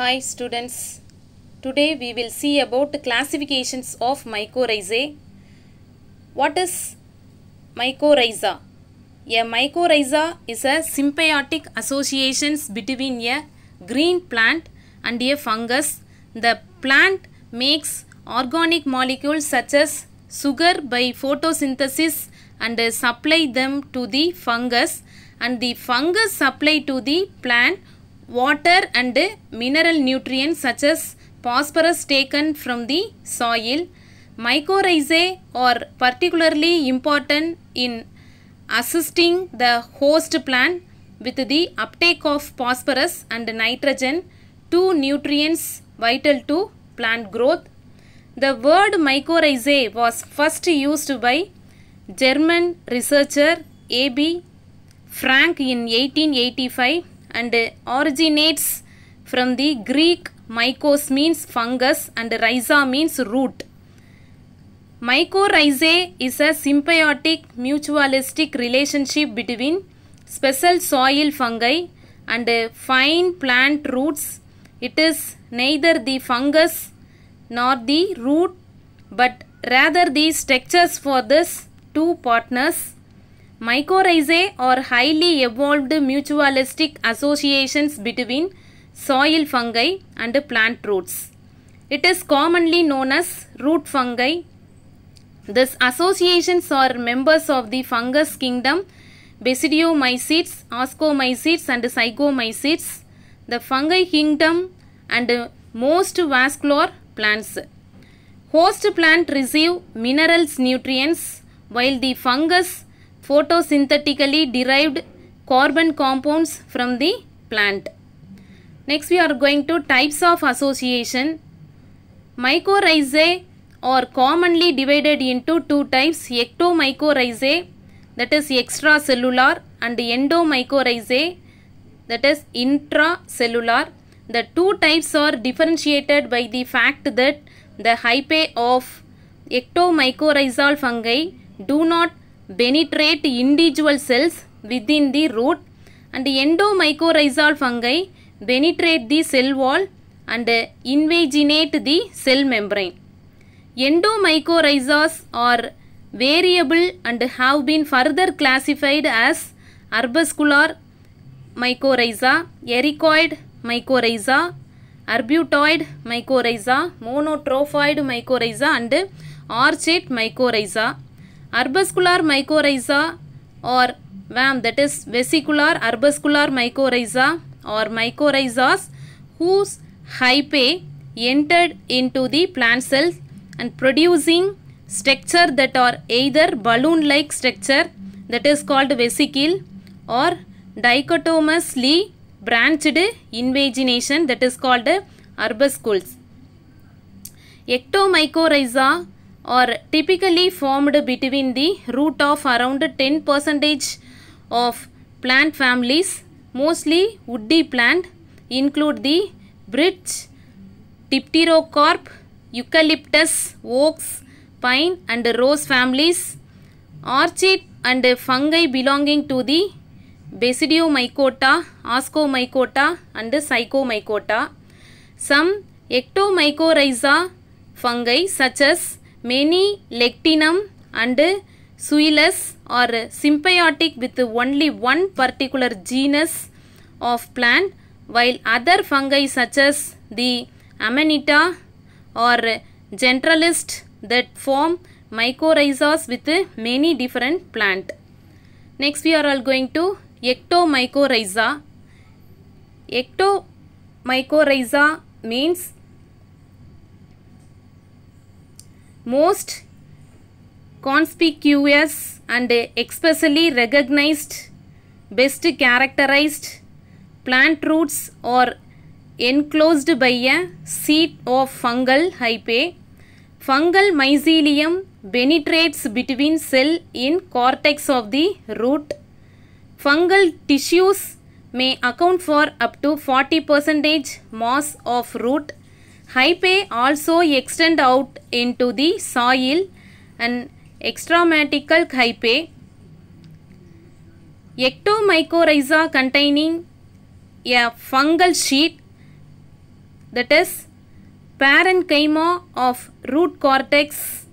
Hi students, today we will see about the classifications of mycorrhizae. What is mycorrhiza? A mycorrhiza is a symbiotic associations between a green plant and a fungus. The plant makes organic molecules such as sugar by photosynthesis and supply them to the fungus and the fungus supply to the plant Water and mineral nutrients such as phosphorus taken from the soil. Mycorrhizae are particularly important in assisting the host plant with the uptake of phosphorus and nitrogen, two nutrients vital to plant growth. The word mycorrhizae was first used by German researcher A.B. Frank in 1885 and originates from the Greek mycos means fungus and rhiza means root. Mycorrhizae is a symbiotic mutualistic relationship between special soil fungi and fine plant roots. It is neither the fungus nor the root but rather the structures for this two partners Mycorrhizae are highly evolved mutualistic associations between soil fungi and plant roots. It is commonly known as root fungi. These associations are members of the fungus kingdom basidiomycetes, ascomycetes and psychomycetes, the fungi kingdom and most vascular plants. Host plant receive minerals nutrients while the fungus photosynthetically derived carbon compounds from the plant. Next we are going to types of association. Mycorrhizae are commonly divided into two types ectomycorrhizae that is extracellular and endomycorrhizae that is intracellular. The two types are differentiated by the fact that the hyphae of ectomycorrhizal fungi do not penetrate individual cells within the root and endomycorrhizal fungi penetrate the cell wall and invaginate the cell membrane. Endomycorrhizas are variable and have been further classified as arbuscular mycorrhiza, ericoid mycorrhiza, arbutoid mycorrhiza, monotrophoid mycorrhiza and orchid mycorrhiza. Arbuscular mycorrhiza or VAM that is vesicular arbuscular mycorrhiza or mycorrhizas whose hypae entered into the plant cells and producing structure that are either balloon like structure that is called vesicle or dichotomously branched invagination that is called arbuscules. Ectomycorrhiza or typically formed between the root of around 10 percentage of plant families mostly woody plant include the birch, dipterocarp, eucalyptus, oaks, pine and rose families. Orchid and fungi belonging to the basidiomycota, ascomycota and psychomycota. Some ectomycorrhiza fungi such as Many lectinum and suilus are symbiotic with only one particular genus of plant while other fungi such as the Amanita or generalist that form mycorrhizas with many different plant. Next we are all going to ectomycorrhiza. Ectomycorrhiza means most conspicuous and expressly recognized, best characterized plant roots are enclosed by a seat of fungal hyphae. Fungal mycelium penetrates between cell in cortex of the root. Fungal tissues may account for up to 40 percentage mass of root Hypae also extend out into the soil and extramatical hypae. Ectomycorrhiza containing a fungal sheet that is parenchyma of root cortex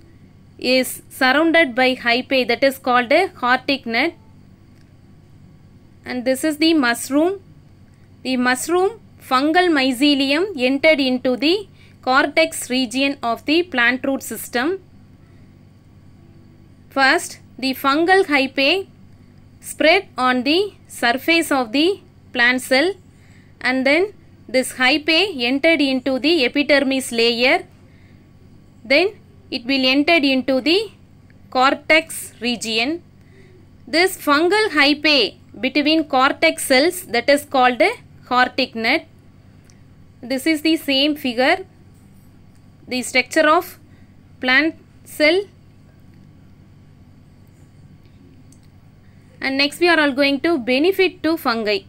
is surrounded by hypae that is called a hortic net and this is the mushroom. The mushroom fungal mycelium entered into the cortex region of the plant root system. First, the fungal hyphae spread on the surface of the plant cell and then this hyphae entered into the epidermis layer. Then it will entered into the cortex region. This fungal hyphae between cortex cells that is called a cortic net. This is the same figure. The structure of plant cell. And next we are all going to benefit to fungi.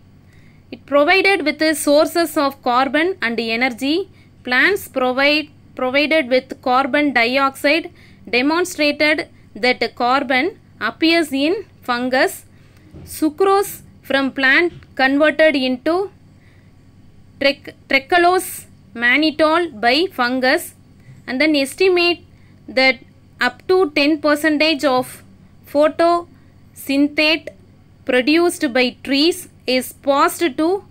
It provided with the sources of carbon and energy. Plants provide provided with carbon dioxide demonstrated that carbon appears in fungus. Sucrose from plant converted into trehalose mannitol by fungus and then estimate that up to 10 percentage of photosynthate produced by trees is passed to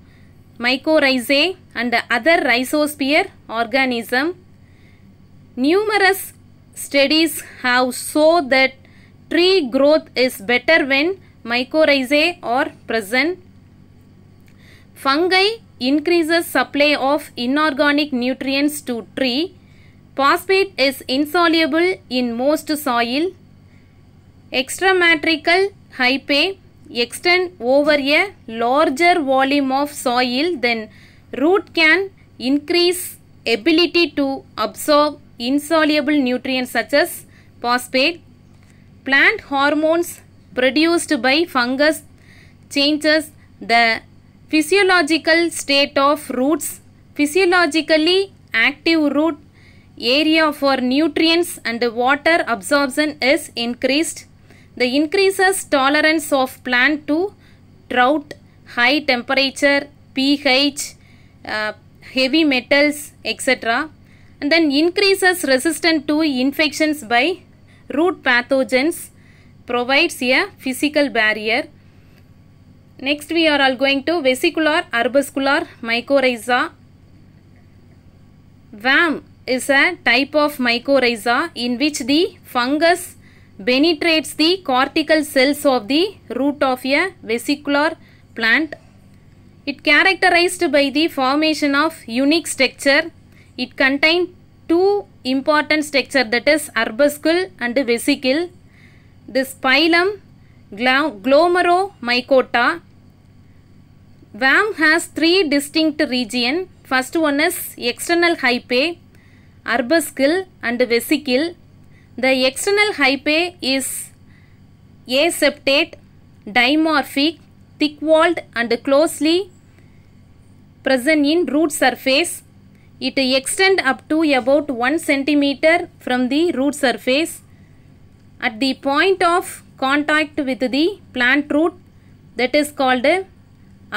mycorrhizae and other rhizosphere organism. Numerous studies have shown that tree growth is better when mycorrhizae are present. Fungi increases supply of inorganic nutrients to tree. Phosphate is insoluble in most soil. Extramatrical hypae extend over a larger volume of soil then root can increase ability to absorb insoluble nutrients such as phosphate. Plant hormones produced by fungus changes the Physiological state of roots, physiologically active root area for nutrients and water absorption is increased. The increases tolerance of plant to drought, high temperature, pH, uh, heavy metals, etc. And then increases resistance to infections by root pathogens provides a physical barrier. Next we are all going to vesicular, arbuscular, mycorrhiza. VAM is a type of mycorrhiza in which the fungus penetrates the cortical cells of the root of a vesicular plant. It characterized by the formation of unique structure. It contains two important structure that is arbuscle and vesicle. The phylum glomeromycota VAM has three distinct region. First one is external hyphae, arbuscle and vesicle. The external hyphae is aseptate, dimorphic, thick-walled and closely present in root surface. It extend up to about 1 centimeter from the root surface. At the point of contact with the plant root that is called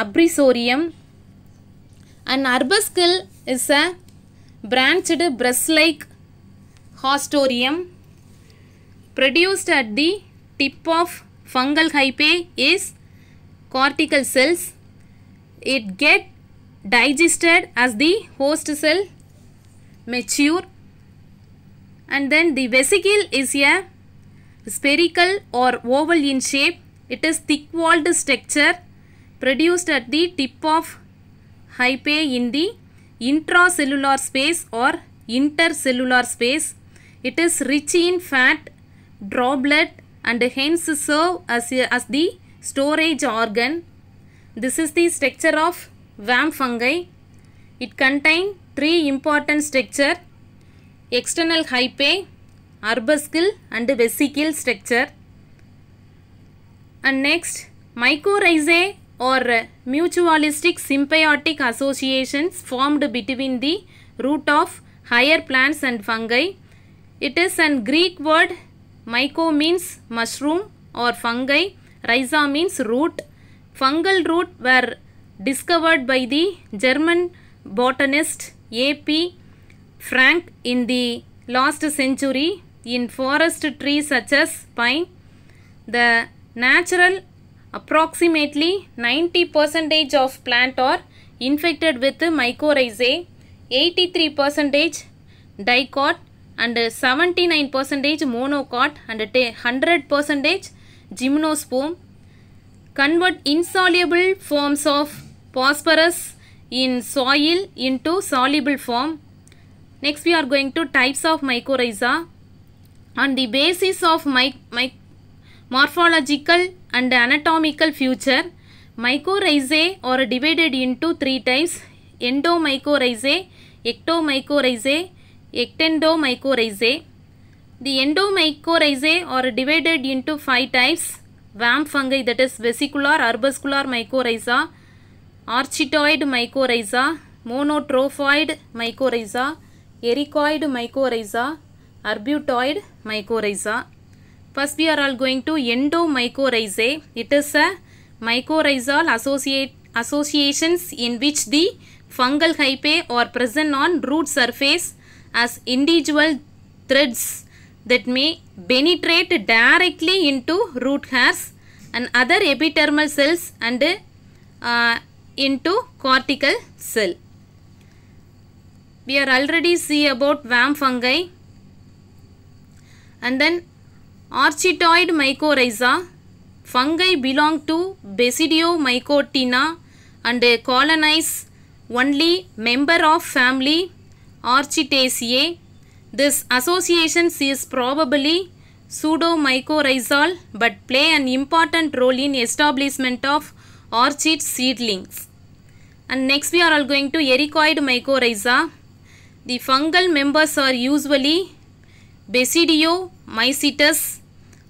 abrysorium. An arbuscle is a branched breast-like hostorium produced at the tip of fungal hyphae is cortical cells. It get digested as the host cell mature and then the vesicle is a spherical or oval in shape. It is thick walled structure produced at the tip of hypae in the intracellular space or intercellular space. It is rich in fat droplet and hence serve as, as the storage organ. This is the structure of worm fungi. It contains three important structure external hypae, arbuscle and vesicle structure. And next mycorrhizae or uh, mutualistic symbiotic associations formed between the root of higher plants and fungi. It is an Greek word myco means mushroom or fungi, rhiza means root. Fungal root were discovered by the German botanist A.P. Frank in the last century in forest trees such as pine. The natural Approximately 90 percentage of plant are infected with mycorrhizae, 83 percentage dicot and 79 percentage monocot and 100 percentage gymnosperm. Convert insoluble forms of phosphorus in soil into soluble form. Next we are going to types of mycorrhiza. On the basis of my, my morphological and anatomical future. Mycorrhizae are divided into three types endomycorrhizae, ectomycorrhizae, ectendomycorrhizae. The endomycorrhizae are divided into five types vamp fungi that is vesicular, arbuscular mycorrhiza, architoid mycorrhiza, monotrophoid mycorrhiza, ericoid mycorrhiza, arbutoid mycorrhiza. First we are all going to endomycorrhizae. It is a mycorrhizal associate, associations in which the fungal hyphae are present on root surface as individual threads that may penetrate directly into root hairs and other epidermal cells and uh, into cortical cell. We are already see about Vam fungi and then Architoid mycorrhiza fungi belong to Basidiomycotina and colonize only member of family Architaceae. This association is probably pseudomycorrhizal but play an important role in establishment of orchid seedlings. And next we are all going to ericoid mycorrhiza. The fungal members are usually Basidio, mycetus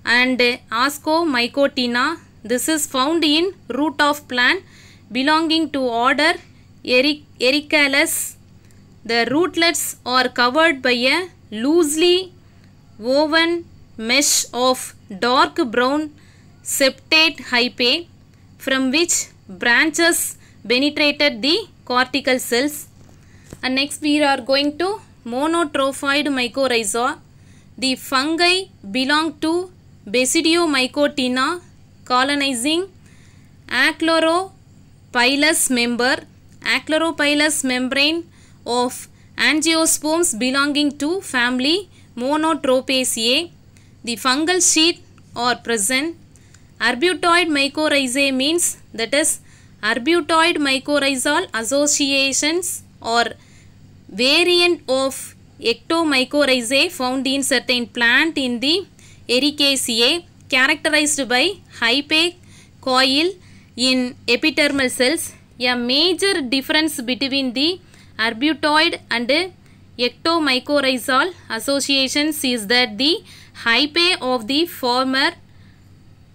and ascomycotina. This is found in root of plant belonging to order Ericales. The rootlets are covered by a loosely woven mesh of dark brown septate hypae from which branches penetrated the cortical cells. And next we are going to monotrophoid mycorrhiza. The fungi belong to Basidiomycotina colonizing Acloropylus member, Acloropylus membrane of angiosperms belonging to family Monotropaceae. The fungal sheet are present. Arbutoid mycorrhizae means that is arbutoid mycorrhizal associations or variant of ectomycorrhizae found in certain plant in the Ericaceae characterized by hypate in epidermal cells. A major difference between the arbutoid and ectomycorrhizal associations is that the hyphae of the former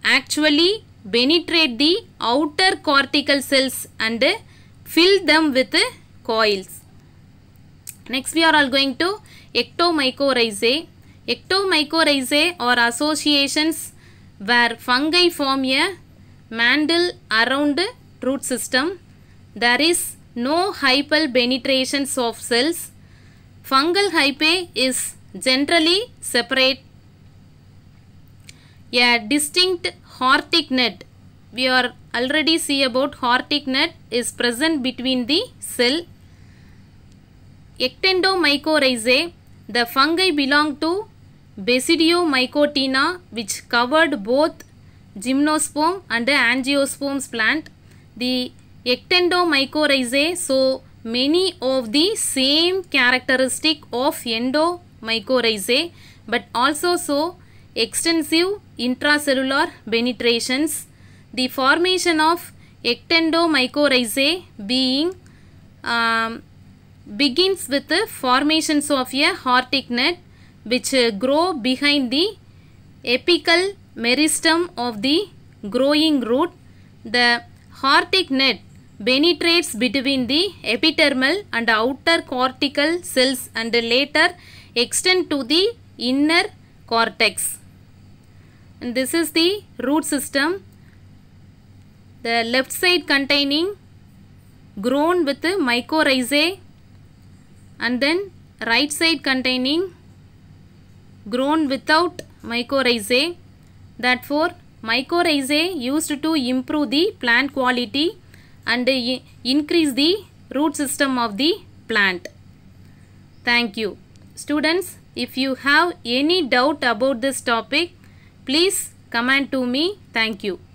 actually penetrate the outer cortical cells and fill them with coils. Next we are all going to ectomycorrhizae. Ectomycorrhizae or associations where fungi form a mantle around root system. There is no hypal penetration of cells. Fungal hypae is generally separate. A distinct hortic net. We are already see about hortic net is present between the cell Ectendomycorrhizae, the fungi belong to Basidiomycotina which covered both gymnosperm and the angiosperms plant. The ectendomycorrhizae so many of the same characteristic of endomycorrhizae but also so extensive intracellular penetrations. The formation of ectendomycorrhizae being um, begins with the formations of a hortic net, which uh, grow behind the apical meristem of the growing root. The hortic net penetrates between the epidermal and outer cortical cells and later extend to the inner cortex. And this is the root system. The left side containing grown with mycorrhizae and then right side containing grown without mycorrhizae. for mycorrhizae used to improve the plant quality and increase the root system of the plant. Thank you. Students, if you have any doubt about this topic, please comment to me. Thank you.